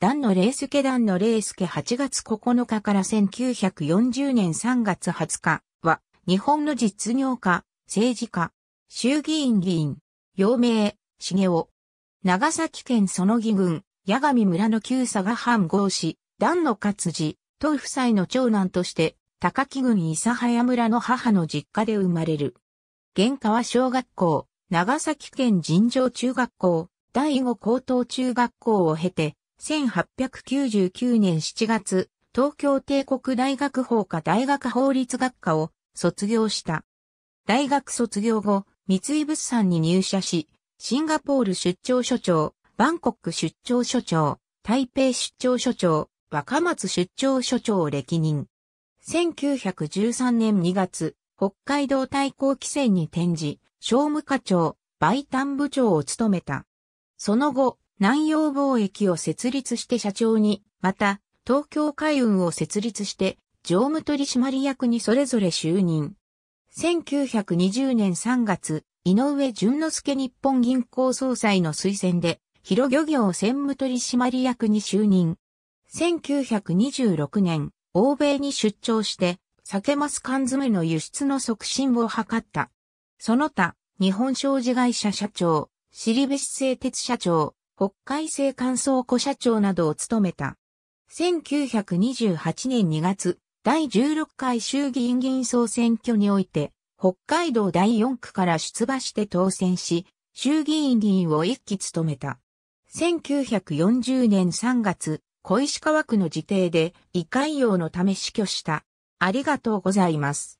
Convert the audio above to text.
団のレースケ段のレースケ8月9日から1940年3月20日は、日本の実業家、政治家、衆議院議員、陽明、茂雄。長崎県その木郡、八神村の旧佐賀藩合士、団の勝治、東夫妻の長男として、高木郡諫早村の母の実家で生まれる。現川小学校、長崎県尋常中学校、第五高等中学校を経て、1899年7月、東京帝国大学法科大学法律学科を卒業した。大学卒業後、三井物産に入社し、シンガポール出張所長、バンコク出張所長、台北出張所長、若松出張所長を歴任。1913年2月、北海道対抗規制に転じ、商務課長、売担部長を務めた。その後、南洋貿易を設立して社長に、また、東京海運を設立して、常務取締役にそれぞれ就任。1920年3月、井上淳之介日本銀行総裁の推薦で、広漁業専務取締役に就任。1926年、欧米に出張して、酒マス缶詰の輸出の促進を図った。その他、日本商事会社社長、シリベシ製鉄社長、北海西乾燥庫社長などを務めた。1928年2月、第16回衆議院議員総選挙において、北海道第4区から出馬して当選し、衆議院議員を一期務めた。1940年3月、小石川区の自邸で、異潰用のため死去した。ありがとうございます。